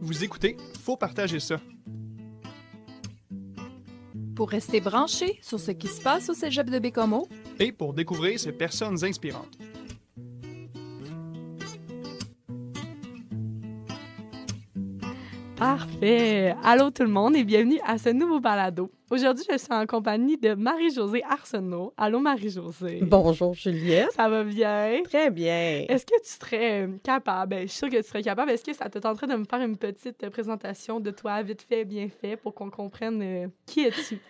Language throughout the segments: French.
Vous écoutez, faut partager ça. Pour rester branché sur ce qui se passe au Cégep de Bécomo et pour découvrir ces personnes inspirantes. Parfait. Allô tout le monde et bienvenue à ce nouveau balado. Aujourd'hui, je suis en compagnie de Marie-Josée Arsenault. Allô Marie-Josée. Bonjour Juliette. Ça va bien? Très bien. Est-ce que tu serais euh, capable, ben, je suis sûre que tu serais capable, est-ce que ça te tenterait de me faire une petite euh, présentation de toi vite fait, bien fait, pour qu'on comprenne euh, qui es-tu?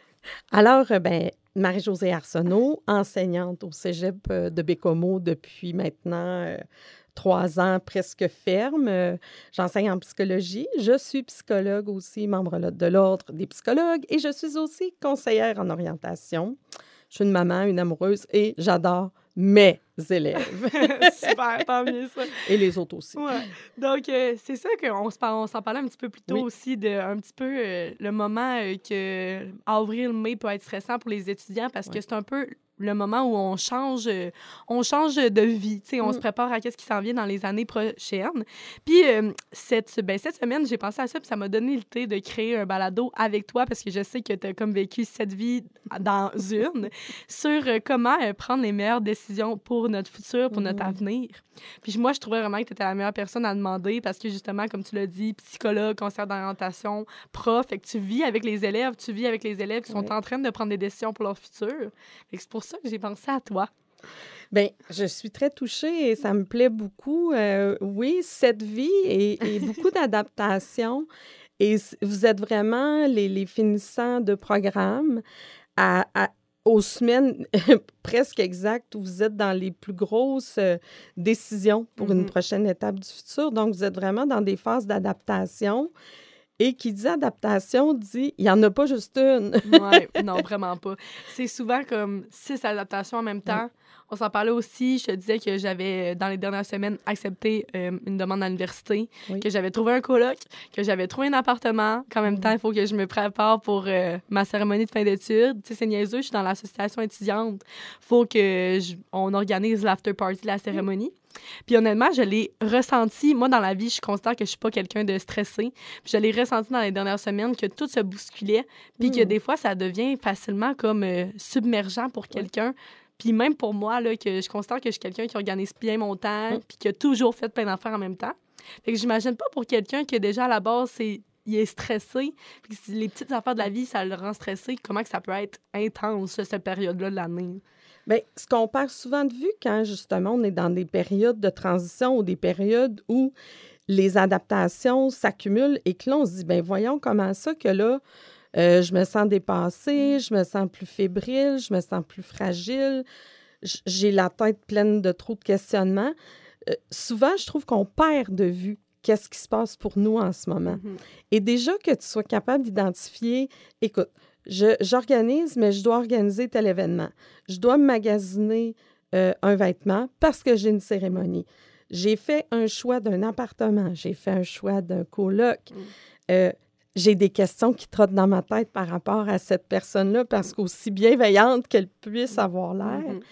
Alors, ben, Marie-Josée Arsenault, enseignante au Cégep de Bécomo depuis maintenant trois ans presque ferme. Euh, j'enseigne en psychologie. Je suis psychologue aussi, membre de l'Ordre des psychologues et je suis aussi conseillère en orientation. Je suis une maman, une amoureuse et j'adore mes élèves. Super, tant mieux ça. Et les autres aussi. Ouais. Donc, euh, c'est ça qu'on s'en parlait un petit peu plus tôt aussi, de un petit peu euh, le moment que avril-mai peut être stressant pour les étudiants parce que c'est un peu le moment où on change, euh, on change de vie. sais on se mm. prépare à ce qui s'en vient dans les années prochaines. Puis euh, cette, ben, cette semaine, j'ai pensé à ça, puis ça m'a donné l'idée de créer un balado avec toi parce que je sais que tu as comme vécu cette vie dans une sur euh, comment prendre les meilleures décisions pour notre futur, pour notre mm. avenir. Puis moi, je trouvais vraiment que tu étais la meilleure personne à demander parce que justement, comme tu l'as dit, psychologue, conseiller d'orientation, prof, et que tu vis avec les élèves, tu vis avec les élèves qui sont en train de prendre des décisions pour leur futur. C'est pour ça que j'ai pensé à toi. Bien, je suis très touchée et ça me plaît beaucoup. Euh, oui, cette vie et, beaucoup d'adaptation. Et vous êtes vraiment les, finissants de programme à, à aux semaines presque exactes où vous êtes dans les plus grosses euh, décisions pour une mm-hmm. prochaine étape du futur. Donc, vous êtes vraiment dans des phases d'adaptation et qui dit adaptation dit il n'y en a pas juste une. non, vraiment pas. C'est souvent comme six adaptations en même temps. On s'en parlait aussi. Je te disais que j'avais, euh, dans les dernières semaines, accepté euh, une demande à l'université, que j'avais trouvé un coloc, que j'avais trouvé un appartement, qu'en même mm. temps, il faut que je me prépare pour euh, ma cérémonie de fin d'études. Tu sais, c'est niaiseux, je suis dans l'association étudiante. faut que on organise l'after party de la cérémonie. Puis honnêtement, je l'ai ressenti. Moi, dans la vie, je constate que je suis pas quelqu'un de stressé. je l'ai ressenti dans les dernières semaines que tout se bousculait. Puis que hmm. des fois, ça devient facilement comme submergeant euh, submergent pour quelqu'un. Puis même pour moi, là, que je constate que je suis quelqu'un qui organise bien mon temps, hmm. puis qui a toujours fait plein d'affaires en même temps. Fait que j'imagine pas pour quelqu'un que déjà, à la base, c'est il est stressé. Puis les petites affaires de la vie, ça le rend stressé. Comment que ça peut être intense, cette période-là de l'année? ce qu'on perd souvent de vue quand justement on est dans des périodes de transition ou des périodes où les adaptations s'accumulent et que là on se dit, ben voyons comment ça que là, euh, je me sens dépassée, je me sens plus fébrile, je me sens plus fragile, j'ai la tête pleine de trop de questionnements. Euh, souvent, je trouve qu'on perd de vue qu'est-ce qui se passe pour nous en ce moment. Mm-hmm. Et déjà que tu sois capable d'identifier, écoute, j'organise, mais je dois organiser tel événement. Je dois magasiner euh, un vêtement parce que j'ai une cérémonie. J'ai fait un choix d'un appartement, j'ai fait un choix d'un coloc. Mm. Euh, j'ai des questions qui trottent dans ma tête par rapport à cette personne-là parce qu'aussi bienveillante qu'elle puisse avoir l'air, mm-hmm.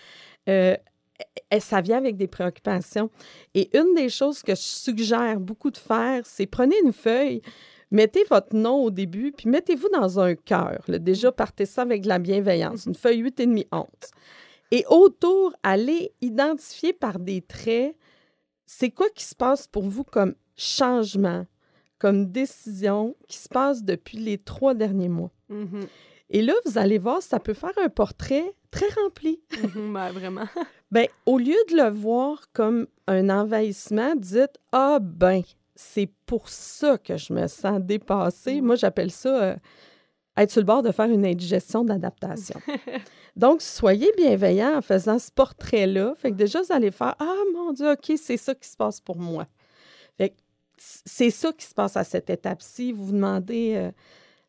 euh, ça vient avec des préoccupations. Et une des choses que je suggère beaucoup de faire, c'est prenez une feuille, Mettez votre nom au début, puis mettez-vous dans un cœur. Déjà, partez ça avec de la bienveillance. Une feuille demi honte. Et autour, allez identifier par des traits c'est quoi qui se passe pour vous comme changement, comme décision qui se passe depuis les trois derniers mois. Mm-hmm. Et là, vous allez voir, ça peut faire un portrait très rempli. Mm vraiment. ben, au lieu de le voir comme un envahissement, dites Ah ben, c'est pour ça que je me sens dépassée. Mm. Moi, j'appelle ça euh, être sur le bord de faire une indigestion d'adaptation. Donc, soyez bienveillants en faisant ce portrait-là. Fait que déjà, vous allez faire Ah mon Dieu, OK, c'est ça qui se passe pour moi. Fait c'est ça qui se passe à cette étape-ci. Vous vous demandez. Euh,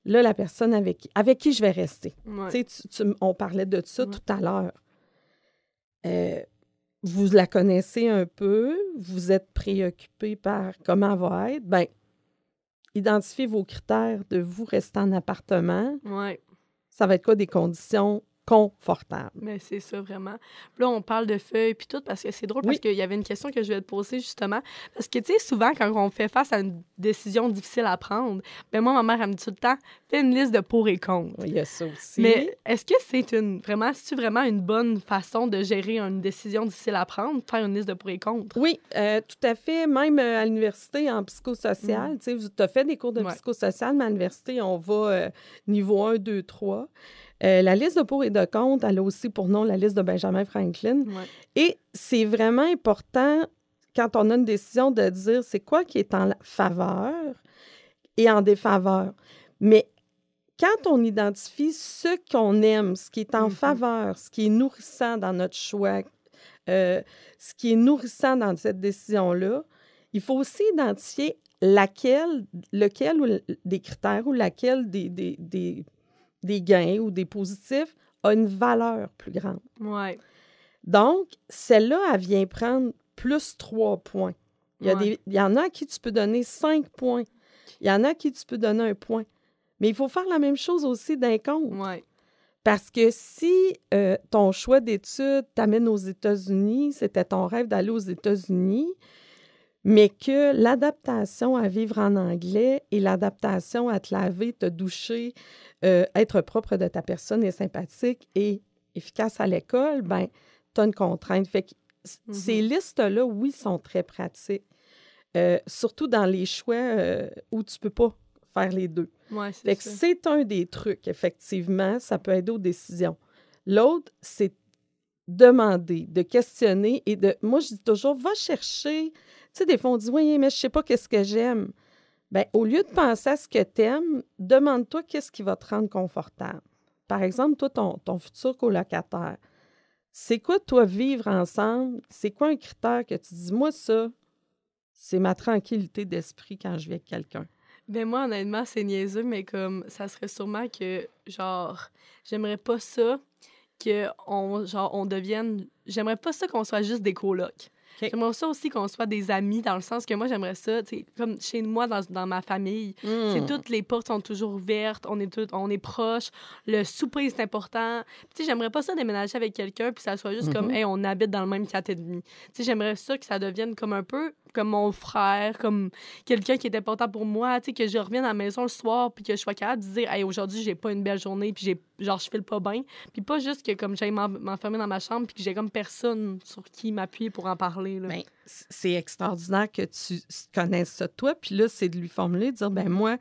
là, la personne avec qui, avec qui je vais rester. Tu, sais, on parlait de ça tout à l'heure. Euh, vous la connaissez un peu, vous êtes préoccupé par comment va être, bien, identifiez vos critères de vous rester en appartement. Oui. Ça va être quoi des conditions confortable. Mais c'est ça, vraiment. Là, on parle de feuilles puis tout, parce que c'est drôle, parce qu'il y avait une question que je vais te poser, justement. Parce que, tu sais, souvent, quand on fait face à une décision difficile à prendre, ben moi, ma mère, elle me dit tout le temps, fais une liste de pour et contre. Il y a ça aussi. Mais est-ce que c'est une, vraiment, c'est vraiment une bonne façon de gérer une décision difficile à prendre, faire une liste de pour et contre? Oui, euh, tout à fait. Même euh, à l'université, en psychosocial, mm. tu sais, tu as fait des cours de psychosocial, mais à l'université, on va euh, niveau 1, 2, 3. Euh, la liste de pour et de contre, elle a aussi pour nom la liste de Benjamin Franklin. Et c'est vraiment important quand on a une décision de dire c'est quoi qui est en faveur et en défaveur. Mais quand on identifie ce qu'on aime, ce qui est en mm-hmm. faveur, ce qui est nourrissant dans notre choix, euh, ce qui est nourrissant dans cette décision-là, il faut aussi identifier laquelle, lequel ou des critères ou laquelle des, des, des des gains ou des positifs a une valeur plus grande. Donc, celle-là, elle vient prendre plus trois points. Il y, a des, il y en a à qui tu peux donner cinq points. Il y en a à qui tu peux donner un point. Mais il faut faire la même chose aussi d'un compte. Parce que si euh, ton choix d'études t'amène aux États-Unis, c'était ton rêve d'aller aux États-Unis, mais que l'adaptation à vivre en anglais et l'adaptation à te laver, te doucher, euh, être propre de ta personne et sympathique et efficace à l'école, ben tu as une contrainte. Fait que mm-hmm. ces listes-là, oui, sont très pratiques, euh, surtout dans les choix euh, où tu peux pas faire les deux. fait que c'est un des trucs, effectivement, ça peut aider aux décisions. L'autre, c'est demander, de questionner et de... Moi, je dis toujours, va chercher sais, des fois, on dit Oui, mais je sais pas qu'est-ce que j'aime. Bien, au lieu de penser à ce que tu aimes, demande-toi qu'est-ce qui va te rendre confortable. Par exemple, toi, ton, futur colocataire, c'est quoi, toi, vivre ensemble? C'est quoi un critère que tu dis, moi, ça, c'est ma tranquillité d'esprit quand je vis avec quelqu'un? Ben moi, honnêtement, c'est niaiseux, mais comme ça serait sûrement que, genre, j'aimerais pas ça que on, on devienne... J'aimerais pas ça qu'on soit juste des colocs. J'aimerais ça aussi qu'on soit des amis, dans le sens que moi, j'aimerais ça, comme chez moi, dans, ma famille, c'est hmm. toutes les portes sont toujours ouvertes, on est, on est proches, le souper, est important. Tu j'aimerais pas ça déménager avec quelqu'un, puis ça soit juste mm-hmm. comme, hey, on habite dans le même quartier Tu sais, j'aimerais ça que ça devienne comme un peu comme mon frère, comme quelqu'un qui est important pour moi, tu sais, que je revienne à la maison le soir puis que je sois capable de dire, Aujourd'hui, aujourd'hui, j'ai pas une belle journée puis j'ai, genre, je pas bien. Puis pas juste que, comme, j'aille m'enfermer dans ma chambre puis que j'ai comme personne sur qui m'appuyer pour en parler, là. Ben, c'est extraordinaire que tu connaisses ça, toi. Puis là, c'est de lui formuler, de dire, ben moi,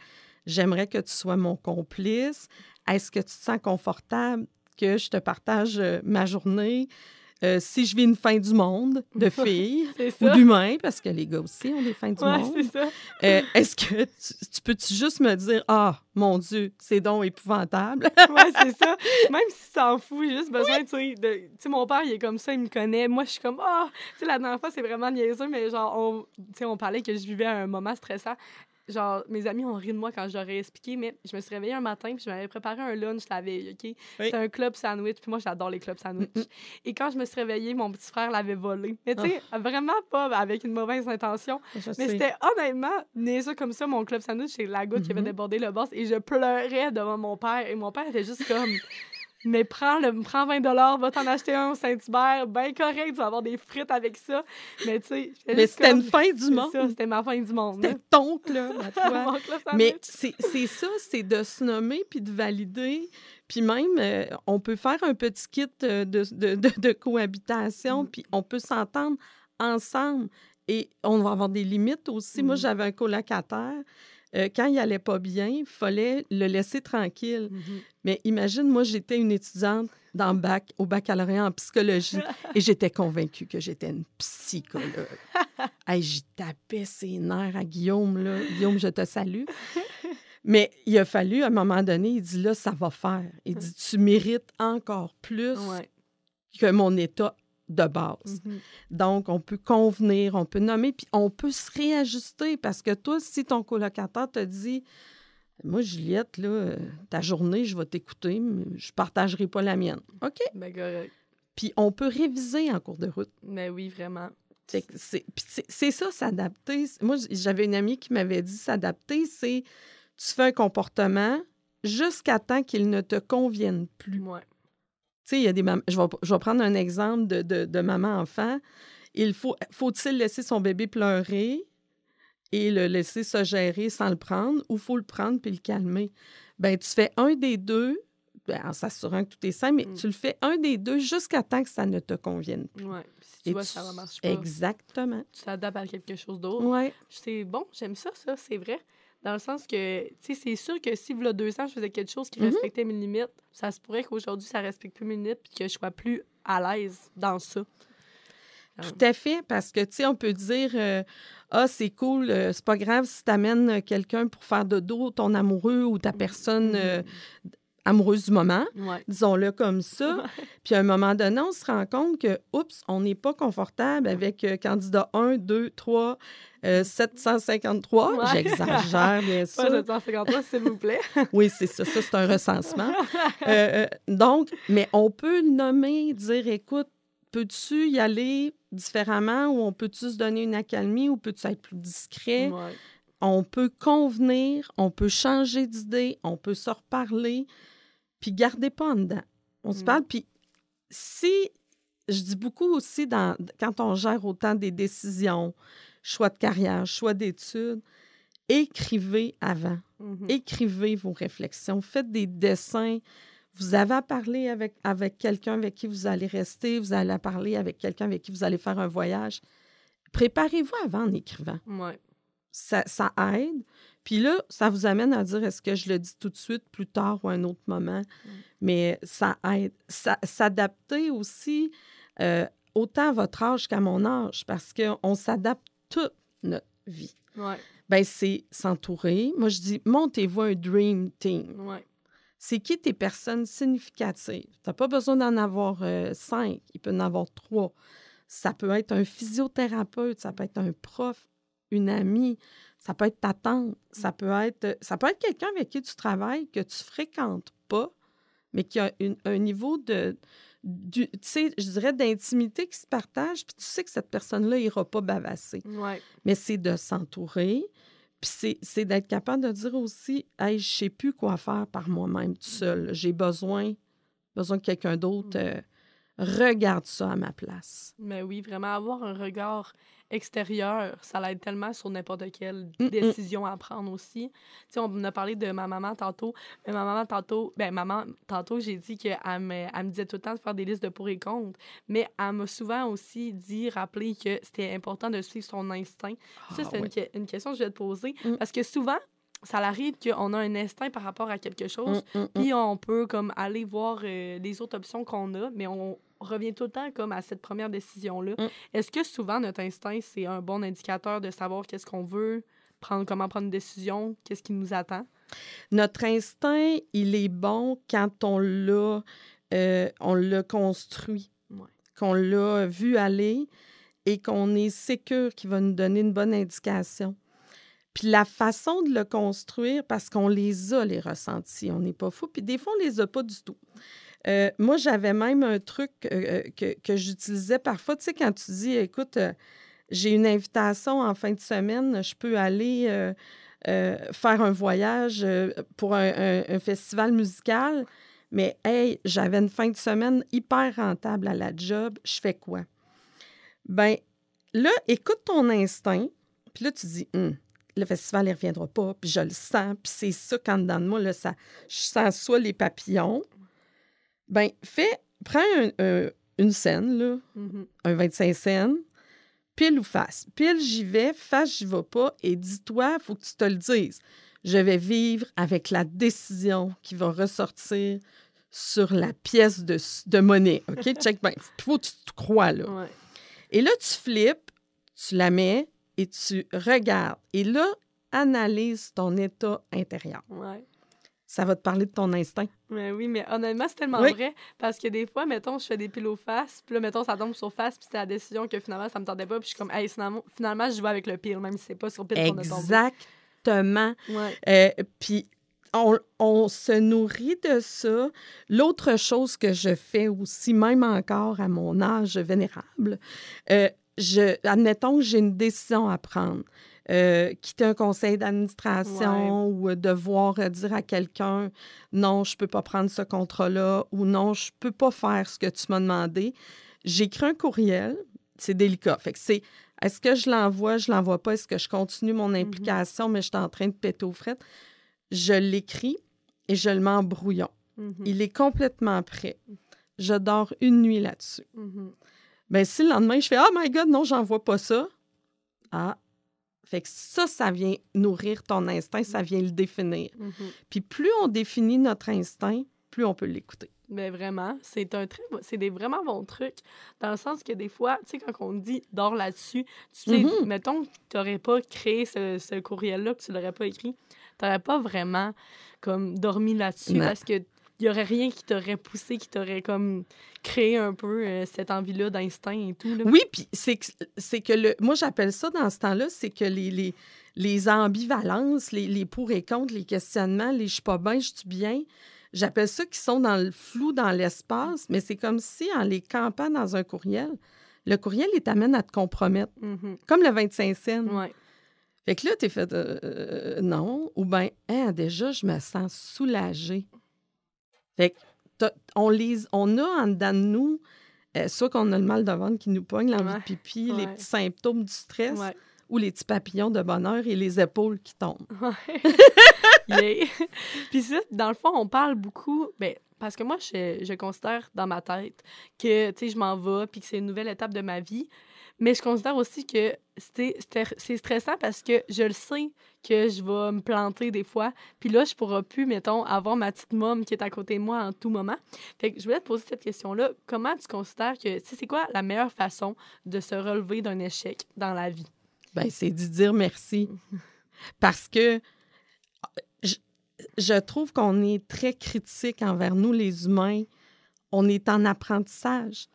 j'aimerais que tu sois mon complice. Est-ce que tu te sens confortable que je te partage euh, ma journée? Euh, si je vis une fin du monde de filles ou d'humains, parce que les gars aussi ont des fins du monde, euh, est-ce que tu, peux-tu juste me dire Ah, mon Dieu, c'est donc épouvantable? oui, c'est ça. Même si tu t'en fous, juste besoin, Tu sais, mon père, il est comme ça, il me connaît. Moi, je suis comme Ah, tu sais, la dernière fois, c'est vraiment niaiseux, mais genre, on, on parlait que je vivais un moment stressant genre, mes amis ont ri de moi quand je j'aurais expliqué, mais je me suis réveillée un matin puis je m'avais préparé un lunch la veille, OK? C'était un club sandwich, puis moi, j'adore les clubs sandwich. Mhm. Et quand je me suis réveillée, mon petit frère l'avait volé. Mais tu sais, ah. vraiment pas avec une mauvaise intention. mais c'était honnêtement, ça comme ça, mon club sandwich, c'est la goutte qui avait mhm. débordé le boss et je pleurais devant mon père. Et mon père était juste comme mais prends, le, prends 20 va t'en acheter un au Saint-Hubert, ben correct, tu vas avoir des frites avec ça. Mais tu sais, mais c'était une fin du monde. C'était ma fin du monde. C'était ton là, à toi. mais c'est ça, c'est de se nommer puis de valider. Puis même, euh, on peut faire un petit kit euh, de, de, cohabitation, mm. puis on peut s'entendre ensemble. Et on va avoir des limites aussi. Moi, mm. j'avais un colocataire euh, quand il allait pas bien, il fallait le laisser tranquille. Mm-hmm. Mais imagine, moi, j'étais une étudiante dans bac, au baccalauréat en psychologie et j'étais convaincue que j'étais une psychologue. J'y tapais ses nerfs à Guillaume. Là. Guillaume, je te salue. Mais il a fallu, à un moment donné, il dit là, ça va faire. Il hum. dit, tu mérites encore plus que mon état de base. Mm-hmm. Donc, on peut convenir, on peut nommer, puis on peut se réajuster parce que toi, si ton colocataire te dit Moi, Juliette, là, ta journée, je vais t'écouter, mais je partagerai pas la mienne. OK? Ben, correct. Puis on peut réviser en cours de route. Mais ben oui, vraiment. C'est ça, s'adapter. Moi, j'avais une amie qui m'avait dit s'adapter, c'est tu fais un comportement jusqu'à temps qu'il ne te convienne plus a des je vais, je prendre un exemple de, maman-enfant. Il faut, faut-il laisser son bébé pleurer et le laisser se gérer sans le prendre ou faut le prendre puis le calmer? Ben, tu fais un des deux, ben, en s'assurant que tout est sain, mais mm. tu le fais un des deux jusqu'à temps que ça ne te convienne plus. si tu vois, ça ne marche pas. Exactement. Tu t'adaptes à quelque chose d'autre. Oui. C'est bon, j'aime ça, ça, c'est vrai. Dans le sens que, tu sais, c'est sûr que si, voilà deux ans, je faisais quelque chose qui mhm. respectait mes limites, ça se pourrait qu'aujourd'hui, ça respecte plus mes limites et que je sois plus à l'aise dans ça. Tout ah. à fait, parce que, tu sais, on peut dire, euh, ah, c'est cool, ce euh, c'est pas grave si t'amènes quelqu'un pour faire de dos ton amoureux ou ta personne mhm. euh, amoureuse du moment, disons-le comme ça. Puis à un moment donné, on se rend compte que, oups, on n'est pas confortable avec euh, candidat 1, 2, 3, 753. J'exagère, bien sûr. 753, s'il vous plaît. oui, c'est ça. Ça, c'est un recensement. Euh, euh, donc, mais on peut nommer, dire, écoute, peux-tu y aller différemment ou on peut-tu se donner une accalmie ou peux-tu être plus discret? On peut convenir, on peut changer d'idée, on peut se reparler. Puis gardez pas en dedans. On se mm. parle. Puis si je dis beaucoup aussi dans, quand on gère autant des décisions, choix de carrière, choix d'études, écrivez avant. Mm-hmm. Écrivez vos réflexions. Faites des dessins. Vous avez à parler avec, avec quelqu'un avec qui vous allez rester. Vous allez à parler avec quelqu'un avec qui vous allez faire un voyage. Préparez-vous avant en écrivant. Ouais. ça aide. Puis là, ça vous amène à dire est-ce que je le dis tout de suite, plus tard ou à un autre moment. Mm. Mais ça aide. Ça, s'adapter aussi euh, autant à votre âge qu'à mon âge, parce qu'on s'adapte toute notre vie. Ouais. Ben, c'est s'entourer. Moi, je dis montez-vous un dream team. C'est qui tes personnes significatives? Tu n'as pas besoin d'en avoir euh, cinq, il peut en avoir trois. Ça peut être un physiothérapeute, ça peut être un prof, une amie, ça peut être ta tante, ça mm. peut être, euh, ça peut être quelqu'un avec qui tu travailles que tu fréquentes pas, mais qui a un niveau de, tu sais, je dirais d'intimité qui se partage, puis tu sais que cette personne-là ira pas bavasser. Ouais. Mais c'est de s'entourer, puis c'est d'être capable de dire aussi, hey, je sais plus quoi faire par moi-même tout seul. Mm. J'ai besoin, besoin que quelqu'un d'autre mm. euh, regarde ça à ma place. Mais oui, vraiment avoir un regard extérieur, ça l'aide tellement sur n'importe quelle décision à prendre aussi. Tu sais, on a parlé de ma maman tantôt, mais ma maman tantôt, ben maman tantôt, j'ai dit qu'elle me, elle me disait tout le temps de faire des listes de pour et contre, mais elle m'a souvent aussi dit, rappelé que c'était important de suivre son instinct. ça, ah, c'est une, question que je vais te poser, mm. parce que souvent, ça arrive qu'on a un instinct par rapport à quelque chose, mm, mm, puis on peut comme aller voir euh, les autres options qu'on a, mais on revient tout le temps comme à cette première décision-là. Mm. Est-ce que souvent notre instinct, c'est un bon indicateur de savoir qu'est-ce qu'on veut, prendre, comment prendre une décision, qu'est-ce qui nous attend? Notre instinct, il est bon quand on l'a, euh, on le construit, qu'on l'a vu aller et qu'on est sûr qu'il va nous donner une bonne indication. Puis la façon de le construire, parce qu'on les a, les ressentis, on n'est pas fou, puis des fois, on les a pas du tout. Euh, moi, j'avais même un truc euh, euh, que, j'utilisais parfois. Tu sais, quand tu dis, écoute, j'ai une invitation en fin de semaine, je peux aller faire un voyage pour un, festival musical, mais hey, j'avais une fin de semaine hyper rentable à la job, je fais quoi? Ben là, écoute ton instinct, puis là, tu dis, hum, le festival, il reviendra pas, puis je le sens, puis c'est ça qu'en dedans de moi, là, ça, je sens soit les papillons, ben, fais, prends une scène, là, mhm. un 25 scènes, pile ou face. Pile, j'y vais, face, j'y vais pas, et dis-toi, il faut que tu te le dises. Je vais vivre avec la décision qui va ressortir sur la pièce de, monnaie. OK? Check Il faut que tu te crois, là. Et là, tu flippes, tu la mets et tu regardes. Et là, analyse ton état intérieur ça va te parler de ton instinct. oui, mais honnêtement, c'est tellement vrai. Parce que des fois, mettons, je fais des piles aux faces, puis là, mettons, ça tombe sur face, puis c'est la décision que finalement, ça me tendait pas, puis je suis comme, hey, finalement, je vais avec le pile, même si c'est pas sur pile Exactement. Euh, puis on, se nourrit de ça. L'autre chose que je fais aussi, même encore à mon âge vénérable, euh, je, admettons que j'ai une décision à prendre. Euh, quitter un conseil d'administration ou euh, devoir euh, dire à quelqu'un non, je ne peux pas prendre ce contrat-là ou non, je ne peux pas faire ce que tu m'as demandé. J'écris un courriel, c'est délicat. Fait c'est est-ce que je l'envoie, je l'envoie pas, est-ce que je continue mon mm-hmm. implication, mais je suis en train de péter au frettes. Je l'écris et je le mets en brouillon. Mm-hmm. Il est complètement prêt. Je dors une nuit là-dessus. Mais mm-hmm. ben, si le lendemain, je fais Oh my God, non, j'envoie pas ça. Ah, fait que ça, ça vient nourrir ton instinct, ça mm. vient le définir. Mm-hmm. Puis plus on définit notre instinct, plus on peut l'écouter. Mais vraiment, c'est un très c'est des vraiment bons trucs dans le sens que des fois, tu sais quand on dit dors là-dessus, tu sais mm-hmm. mettons tu n'aurais pas créé ce, ce courriel là que tu l'aurais pas écrit, tu n'aurais pas vraiment comme dormi là-dessus parce que il n'y aurait rien qui t'aurait poussé, qui t'aurait comme créé un peu euh, cette envie-là d'instinct et tout. Oui, puis c'est que le, moi j'appelle ça dans ce temps-là, c'est que les, les, ambivalences, les, les, pour et contre, les questionnements, les je suis pas bien, je suis bien, j'appelle ça qui sont dans le flou, dans l'espace, mais c'est comme si en les campant dans un courriel, le courriel, il t'amène à te compromettre, mm-hmm. comme le 25 cents. Ouais. Fait que là, t'es fait euh, euh, non, ou bien, hein, déjà, je me sens soulagée. Fait on, on a en dedans de nous, euh, soit qu'on a le mal de ventre qui nous pogne, l'envie de pipi, les petits symptômes du stress, ou les petits papillons de bonheur et les épaules qui tombent. Puis ça, dans le fond, on parle beaucoup, ben, parce que moi, je, considère dans ma tête que, je m'en vais, puis que c'est une nouvelle étape de ma vie. Mais je considère aussi que c'est stressant parce que je le sais que je vais me planter des fois. Puis là, je pourrai plus, mettons, avoir ma petite môme qui est à côté de moi en tout moment. Fait que je voulais te poser cette question-là. Comment tu considères que, tu sais, c'est quoi la meilleure façon de se relever d'un échec dans la vie? Ben, c'est de dire merci. Parce que je, trouve qu'on est très critique envers nous, les humains. On est en apprentissage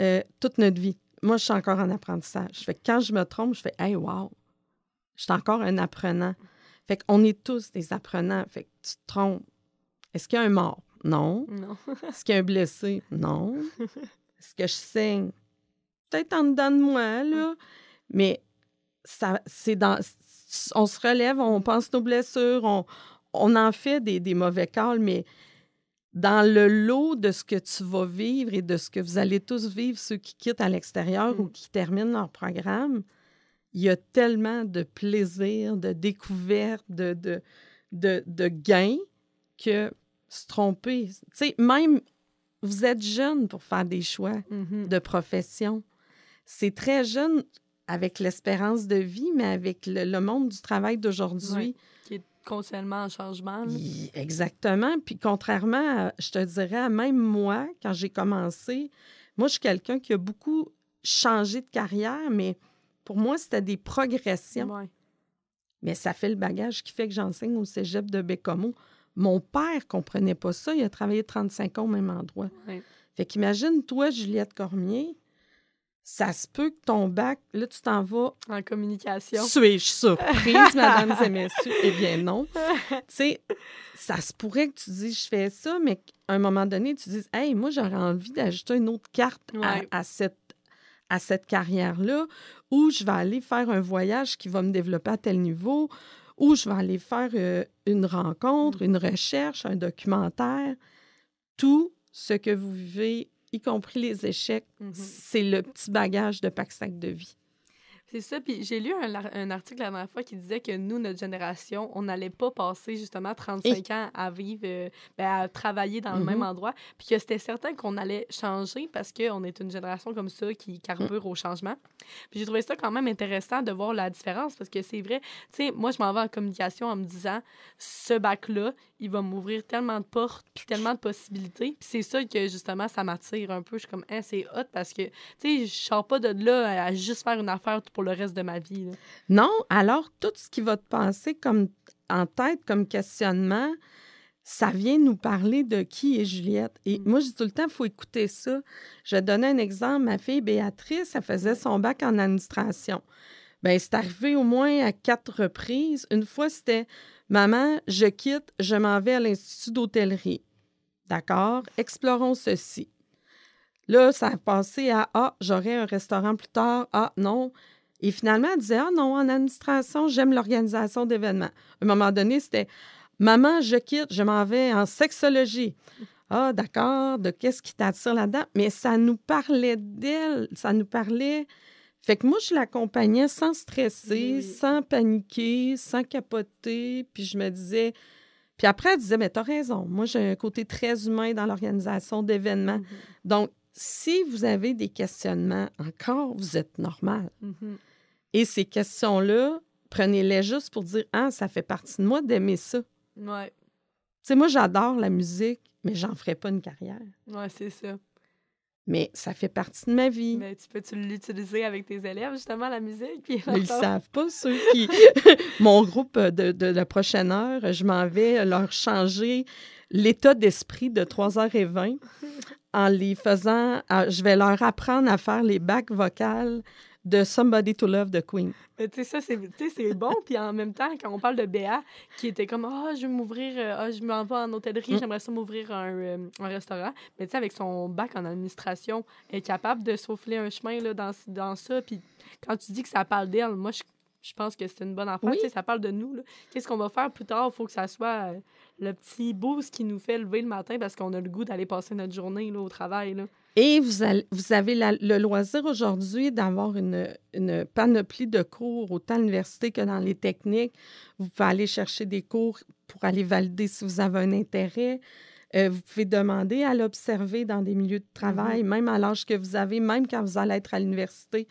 euh, toute notre vie moi, je suis encore en apprentissage. Fait que quand je me trompe, je fais Hey, wow, je suis encore un apprenant. Fait on est tous des apprenants. Fait que tu te trompes. Est-ce qu'il y a un mort? Non. Est-ce qu'il y a un blessé? Non. Est-ce que je saigne? Peut-être en dedans de moi, là. Mais ça, c'est dans. On se relève, on pense nos blessures, on, on en fait des, des mauvais calls, mais dans le lot de ce que tu vas vivre et de ce que vous allez tous vivre, ceux qui quittent à l'extérieur ou mm. qui terminent leur programme, il y a tellement de plaisir, de découvertes, de, de, de, gains que se tromper. Tu sais, même vous êtes jeune pour faire des choix mm-hmm. de profession. C'est très jeune avec l'espérance de vie, mais avec le, monde du travail d'aujourd'hui continuellement en changement. Exactement. Puis contrairement, je te dirais, même moi, quand j'ai commencé, moi, je suis quelqu'un qui a beaucoup changé de carrière, mais pour moi, c'était des progressions. Mais ça fait le bagage qui fait que j'enseigne au cégep de Bécomo. Mon père comprenait pas ça. Il a travaillé 35 ans au même endroit. Fait qu'imagine, toi, Juliette Cormier, ça se peut que ton bac, là, tu t'en vas. En communication. Suis-je surprise, mesdames et messieurs? Eh bien, non. tu sais, ça se pourrait que tu dises, je fais ça, mais qu'à un moment donné, tu dises, hey, moi, j'aurais envie d'ajouter une autre carte à, cette à cette carrière-là, ou je vais aller faire un voyage qui va me développer à tel niveau, ou je vais aller faire euh, une rencontre, mm. une recherche, un documentaire. Tout ce que vous vivez y compris les échecs, mhm. c'est le petit bagage de pack-sac de vie. C'est ça. Puis j'ai lu un, un, article la dernière fois qui disait que nous, notre génération, on n'allait pas passer justement 35 ans à vivre, euh, ben, à travailler dans le même mhm. endroit. Puis que c'était certain qu'on allait changer parce qu'on est une génération comme ça qui carbure au changement. Puis j'ai trouvé ça quand même intéressant de voir la différence parce que c'est vrai. Tu sais, moi, je m'en vais en communication en me disant ce bac-là, il va m'ouvrir tellement de portes, puis tellement de possibilités. c'est ça que, justement, ça m'attire un peu. Je suis comme, hein, c'est hot parce que, tu sais, je sors pas de là à juste faire une affaire pour le reste de ma vie. Non, alors tout ce qui va te passer comme en tête, comme questionnement, ça vient nous parler de qui est Juliette. Et mm. moi, je dis tout le temps, il faut écouter ça. Je donnais un exemple. Ma fille Béatrice, elle faisait son bac en administration. Bien, c'est arrivé au moins à quatre reprises. Une fois, c'était Maman, je quitte, je m'en vais à l'Institut d'hôtellerie. D'accord, explorons ceci. Là, ça a passé à Ah, j'aurai un restaurant plus tard. Ah, non. Et finalement, elle disait Ah, non, en administration, j'aime l'organisation d'événements. À un moment donné, c'était Maman, je quitte, je m'en vais en sexologie. Ah, d'accord, de qu'est-ce qui t'attire là-dedans? Mais ça nous parlait d'elle, ça nous parlait fait que moi, je l'accompagnais sans stresser, sans paniquer, sans capoter. Puis je me disais. Puis après, elle disait Mais t'as raison. Moi, j'ai un côté très humain dans l'organisation d'événements. Mhm. Donc, si vous avez des questionnements encore, vous êtes normal. Mhm. Et ces questions-là, prenez-les juste pour dire Ah, ça fait partie de moi d'aimer ça. Ouais. Tu sais, moi, j'adore la musique, mais j'en ferai pas une carrière. Ouais, c'est ça mais ça fait partie de ma vie. Mais tu peux-tu l'utiliser avec tes élèves, justement, la musique? Puis Ils ne savent pas, ceux qui... Mon groupe de, de, la prochaine heure, je m'en vais leur changer l'état d'esprit de 3h20 en les faisant... Je vais leur apprendre à faire les bacs vocales de Somebody to Love the Queen. Tu sais, ça, c'est bon. Puis en même temps, quand on parle de Béa, qui était comme Ah, je vais m'ouvrir, euh, ah, je m'en vais en hôtellerie, mm. j'aimerais ça m'ouvrir euh, un, restaurant. Mais tu sais, avec son bac en administration, elle est capable de souffler un chemin là, dans, dans ça. Puis quand tu dis que ça parle d'elle, moi, je pense que c'est une bonne affaire. Tu sais, ça parle de nous. Qu'est-ce qu'on va faire plus tard? Il faut que ça soit euh, le petit boost qui nous fait lever le matin parce qu'on a le goût d'aller passer notre journée au travail. Là. Et vous, avez le loisir aujourd'hui d'avoir une, panoplie de cours, autant à l'université que dans les techniques. Vous pouvez aller chercher des cours pour aller valider si vous avez un intérêt. Euh, vous pouvez demander à l'observer dans des milieux de travail, mm-hmm. même à l'âge que vous avez, même quand vous allez être à l'université.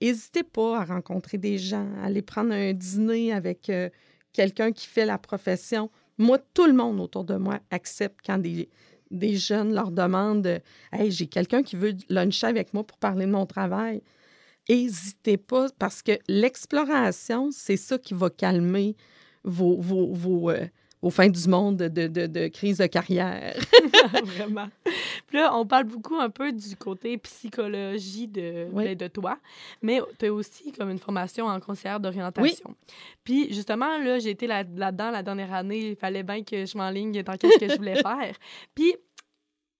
N'hésitez pas à rencontrer des gens, à aller prendre un dîner avec euh, quelqu'un qui fait la profession. Moi, tout le monde autour de moi accepte quand des des jeunes leur demandent Hey, j'ai quelqu'un qui veut luncher avec moi pour parler de mon travail. N'hésitez pas, parce que l'exploration, c'est ça qui va calmer vos, euh, au fins du monde de, crise de carrière. Vraiment. Puis là, on parle beaucoup un peu du côté psychologie de, ben, de toi, mais tu as aussi comme une formation en conseillère d'orientation. Puis justement, là, j'ai été là-dedans la dernière année. Il fallait bien que je m'enligne dans qu'est-ce que je voulais faire. Puis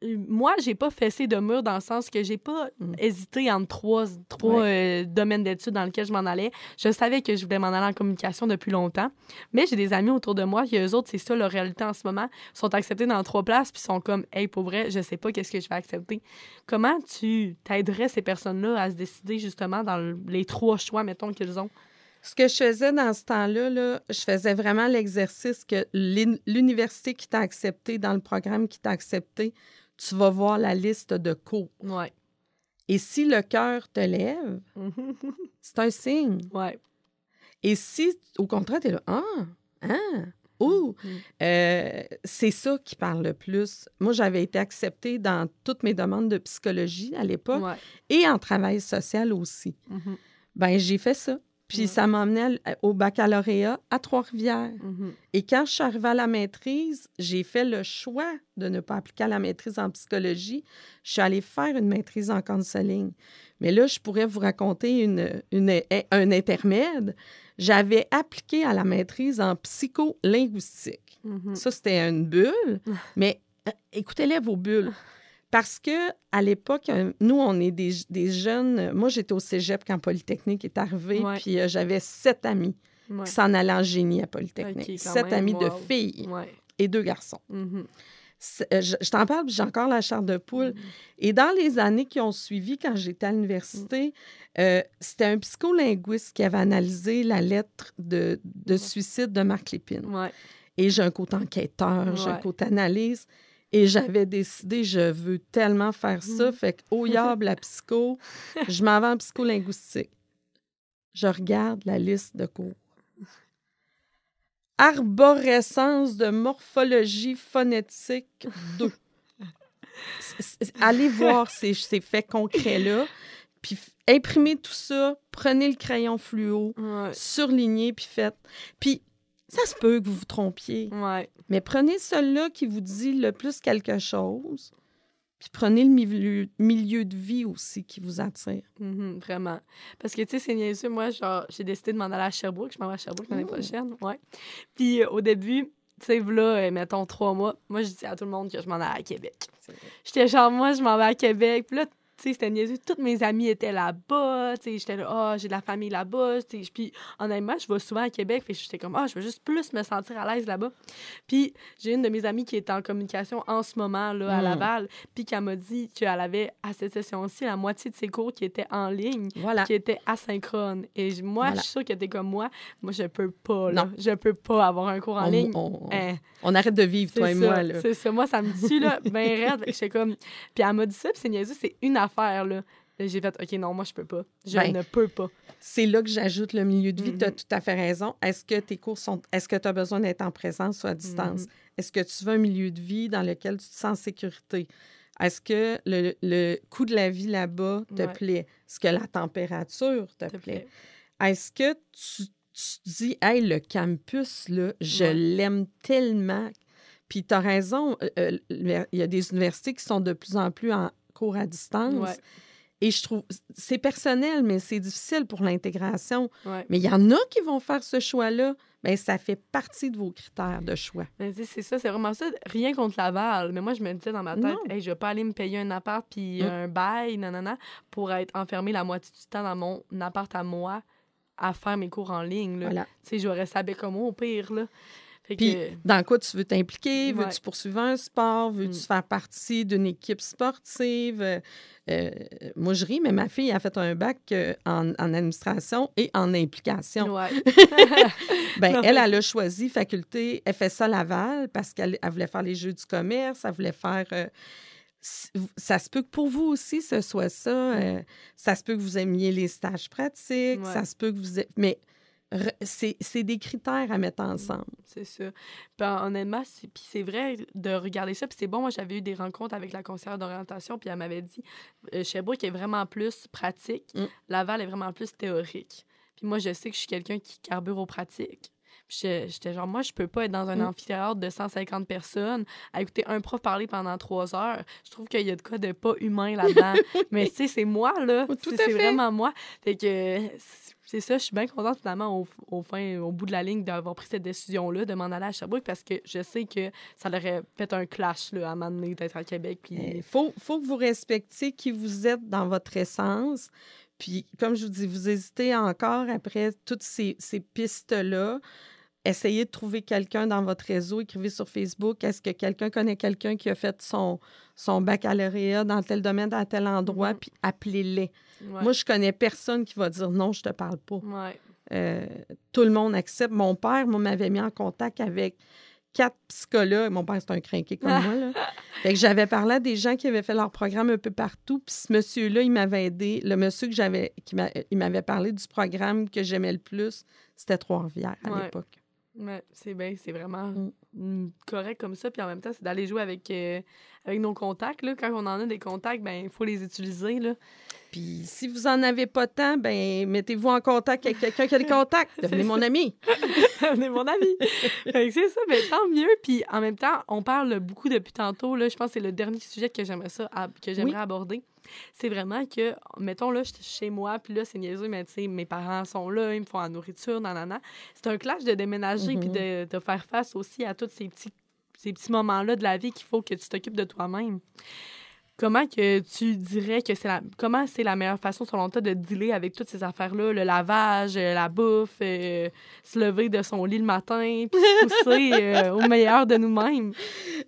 moi, j'ai pas fessé de mur dans le sens que j'ai pas hmm. hésité entre trois, trois euh, domaines d'études dans lesquels je m'en allais. Je savais que je voulais m'en aller en communication depuis longtemps, mais j'ai des amis autour de moi qui, eux autres, c'est ça leur réalité en ce moment, sont acceptés dans trois places puis sont comme, hey, pour vrai, je sais pas qu'est-ce que je vais accepter. Comment tu t'aiderais ces personnes-là à se décider justement dans les trois choix, mettons, qu'ils ont? Ce que je faisais dans ce temps-là, là, je faisais vraiment l'exercice que l'université qui t'a accepté, dans le programme qui t'a accepté, tu vas voir la liste de cours. Ouais. Et si le cœur te lève, c'est un signe. Ouais. Et si, au contraire, tu es là, ah, ah, ouh, mm, mm. Euh, c'est ça qui parle le plus. Moi, j'avais été acceptée dans toutes mes demandes de psychologie à l'époque et en travail social aussi. Mm-hmm. Ben j'ai fait ça. Puis mm-hmm. ça m'emmenait au baccalauréat à Trois-Rivières. Mm-hmm. Et quand je suis arrivée à la maîtrise, j'ai fait le choix de ne pas appliquer à la maîtrise en psychologie. Je suis allée faire une maîtrise en counseling. Mais là, je pourrais vous raconter une, un intermède. J'avais appliqué à la maîtrise en psycholinguistique. Mm-hmm. Ça, c'était une bulle, mais euh, écoutez-les vos bulles. Parce que à l'époque, euh, nous, on est des, jeunes. Euh, moi, j'étais au cégep quand Polytechnique est arrivée, puis euh, j'avais sept amis qui s'en allaient en génie à Polytechnique. sept amis de filles et deux garçons. Mm-hmm. je, t'en parle, j'ai encore la chair de poule. Mm-hmm. Et dans les années qui ont suivi, quand j'étais à l'université, mm. c'était un psycholinguiste qui avait analysé la lettre de, de suicide de Marc Lépine. Et j'ai un côté enquêteur, j'ai un côté analyse. Et j'avais décidé, je veux tellement faire ça. Mm. Fait que, la psycho, je m'en vais en psycholinguistique. Je regarde la liste de cours. Arborescence de morphologie phonétique 2. Allez voir ces, faits concrets-là. Puis imprimez tout ça, prenez le crayon fluo, surlignez, puis faites. Puis ça se peut que vous vous trompiez. Ouais. Mais prenez celui-là qui vous dit le plus quelque chose. Puis prenez le milieu, de vie aussi qui vous attire. Mm-hmm, vraiment. Parce que, tu sais, c'est niaiseux. Moi, j'ai décidé de m'en aller à Sherbrooke. Je m'en vais à Sherbrooke l'année oh. prochaine. Ouais. Puis euh, au début, tu sais, là, euh, mettons trois mois, moi, je dis à tout le monde que je m'en vais à Québec. J'étais genre, moi, je m'en vais à Québec. Puis c'était niaiseux. Toutes mes amies étaient là-bas. J'étais là, oh, j'ai de la famille là-bas. Puis, honnêtement, je vais souvent à Québec. Fait j'étais comme, oh, je veux juste plus me sentir à l'aise là-bas. Puis, j'ai une de mes amies qui est en communication en ce moment, là, à hmm. Laval. Puis, qui m'a dit qu'elle avait, à cette session-ci, la moitié de ses cours qui étaient en ligne, qui étaient asynchrones. Et moi, je suis sûre qu'elle était comme moi. Moi, je peux pas, là. Non. Je peux pas avoir un cours en ligne. Eh. On, arrête de vivre, toi et moi, là. C'est ça. Moi, ça me tue, là, ben raide. comme... Puis, elle m'a dit c'est niaiseux. C'est une affaire faire. là. J'ai fait, OK, non, moi, je peux pas. Je ben. ne peux pas. C'est là que j'ajoute le milieu de vie. Tu as mhm. tout à fait raison. Est-ce que tes cours sont. Est-ce que tu as besoin d'être en présence ou à distance? Mhm. Est-ce que tu veux un milieu de vie dans lequel tu te sens en sécurité? Est-ce que le, le, coût de la vie là-bas te plaît? Est-ce que la température te, plaît? Est-ce que tu, tu, dis, hey, le campus, là, je l'aime tellement? Puis tu as raison, euh, euh, il y a des universités qui sont de plus en plus en à distance. Et je trouve, c'est personnel, mais c'est difficile pour l'intégration. Mais il y en a qui vont faire ce choix-là. Bien, ça fait partie de vos critères de choix. Ben, c'est ça, c'est vraiment ça. Rien contre Laval. Mais moi, je me disais dans ma tête, hey, je ne vais pas aller me payer un appart puis mm. un bail, nanana, pour être enfermé la moitié du temps dans mon appart à moi à faire mes cours en ligne. Là. Tu sais, j'aurais sabé comme au pire. Là. Puis, dans quoi tu veux t'impliquer? Veux-tu poursuivre un sport? Veux-tu mm. faire partie d'une équipe sportive? Euh, euh, moi, je ris, mais ma fille a fait un bac euh, en, administration et en implication. Ouais. ben, elle, elle a choisi faculté fait FSA Laval parce qu'elle voulait faire les jeux du commerce, elle voulait faire ça se peut que pour vous aussi, ce soit ça. Mm. ça se peut que vous aimiez les stages pratiques, ça se peut que vous... Mais c'est des critères à mettre ensemble. Mm, c'est ça. Ben, puis honnêtement, c'est vrai de regarder ça. Puis c'est bon, moi, j'avais eu des rencontres avec la conseillère d'orientation, puis elle m'avait dit euh, qui est vraiment plus pratique, mm. Laval est vraiment plus théorique. Puis moi, je sais que je suis quelqu'un qui carbure aux pratiques. J'étais genre, moi, je peux pas être dans un mm. amphithéâtre de 150 personnes à écouter un prof parler pendant trois heures. Je trouve qu'il y a de quoi de pas humain là-dedans. Mais tu sais, c'est moi, là. c'est vraiment moi. Fait que euh, c'est ça, je suis bien contente finalement au, fin, au bout de la ligne d'avoir pris cette décision-là de m'en aller à Sherbrooke parce que je sais que ça leur aurait fait un clash là, à m'amener d'être à Québec. Il eh, faut, que vous respectiez qui vous êtes dans votre essence. Puis comme je vous dis, vous hésitez encore après toutes ces, ces pistes-là essayez de trouver quelqu'un dans votre réseau, écrivez sur Facebook, est-ce que quelqu'un connaît quelqu'un qui a fait son, son baccalauréat dans tel domaine, dans tel endroit, mhm. puis appelez-les. Moi, je connais personne qui va dire non, je te parle pas. Euh, tout le monde accepte. Mon père, moi, m'avait mis en contact avec quatre psychologues. Mon père, c'est un crinqué comme moi. Fait que j'avais parlé à des gens qui avaient fait leur programme un peu partout. Puis ce monsieur-là, il m'avait aidé. Le monsieur que j'avais, qui il m'avait parlé du programme que j'aimais le plus, c'était Trois-Rivières à l'époque c'est bien, c'est vraiment mm. correct comme ça. Puis en même temps, c'est d'aller jouer avec, euh, avec nos contacts. Là. Quand on en a des contacts, ben il faut les utiliser. Là. Puis si vous en avez pas tant, ben mettez-vous en contact avec quelqu'un qui a des contacts. Devenez mon ami. Devenez mon ami. c'est ça, mais ben, tant mieux. Puis en même temps, on parle beaucoup depuis tantôt. Là, je pense que c'est le dernier sujet que j'aimerais ça, que j'aimerais aborder. C'est vraiment que, mettons, là, je suis chez moi, puis là, c'est niaiseux, mais tu sais, mes parents sont là, ils me font la nourriture, nanana. C'est un clash de déménager, et puis mm-hmm. de, faire face aussi à toutes ces petits ces petits moments-là de la vie qu'il faut que tu t'occupes de toi-même. Comment que tu dirais que c'est la comment c'est la meilleure façon selon toi de dealer avec toutes ces affaires-là, le lavage, euh, la bouffe, euh, se lever de son lit le matin, puis pousser euh, au meilleur de nous-mêmes.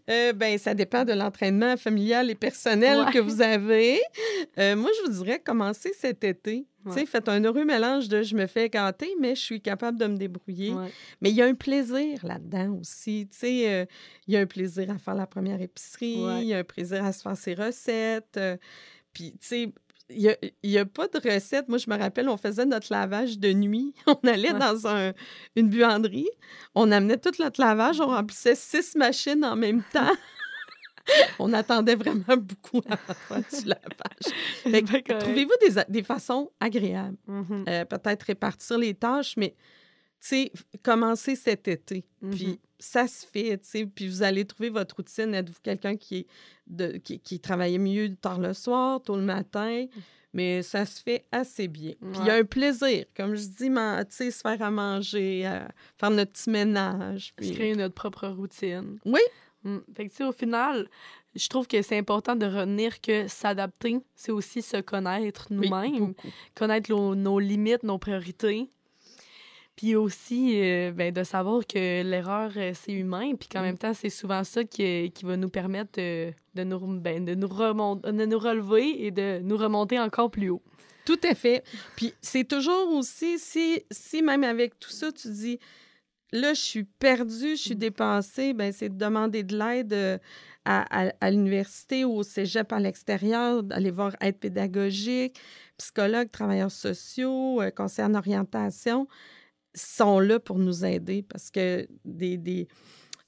Euh, ben ça dépend de l'entraînement familial et personnel que vous avez. moi je vous dirais commencer cet été tu sais, faites un heureux mélange de je me fais gâter, mais je suis capable de me débrouiller. Mais il y a un plaisir là-dedans aussi. Tu sais, euh, il y a un plaisir à faire la première épicerie, il y a un plaisir à se faire ses recettes. Euh, puis, tu sais, il n'y a, pas de recette. Moi, je me rappelle, on faisait notre lavage de nuit. On allait dans une buanderie, on amenait tout notre lavage, on mm-hmm. remplissait six machines en même temps. On attendait vraiment beaucoup avant du lavage. Trouvez-vous des, façons agréables. Mm-hmm. Euh, peut-être répartir les tâches, mais sais, commencez cet été. Puis mm-hmm. ça se fait, tu sais, puis vous allez trouver votre routine. Êtes-vous quelqu'un qui, travaille qui, mieux tard le soir, tôt le matin? Mais ça se fait assez bien. Puis il y a un plaisir, comme je dis, se faire à manger, faire notre petit ménage. créer notre propre routine. Oui, Mm. Fait que, au final, je trouve que c'est important de retenir que s'adapter, c'est aussi se connaître nous-mêmes, connaître nos limites, nos priorités. Puis aussi, euh, ben, de savoir que l'erreur, euh, c'est humain, puis qu'en mm. même temps, c'est souvent ça qui, qui va nous permettre euh, de, nous, ben, de nous relever et de nous remonter encore plus haut. Tout à fait. Puis c'est toujours aussi, si, si même avec tout ça, tu dis, là, je suis perdue, je suis mmh. dépensée, ben, c'est de demander de l'aide euh, à, l'université ou au cégep à l'extérieur, d'aller voir aide pédagogique, psychologue, travailleurs sociaux, euh, conseillers en sont là pour nous aider parce que des, des,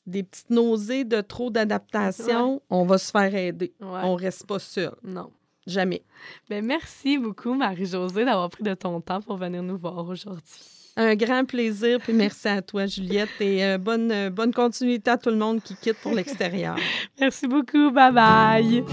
petites nausées de trop d'adaptation, on va se faire aider. On reste pas sûr Non. Jamais. Ben, merci beaucoup, Marie-Josée, d'avoir pris de ton temps pour venir nous voir aujourd'hui. Un grand plaisir, puis merci à toi, Juliette, et euh, bonne, euh, bonne continuité à tout le monde qui quitte pour l'extérieur. merci beaucoup, bye bye.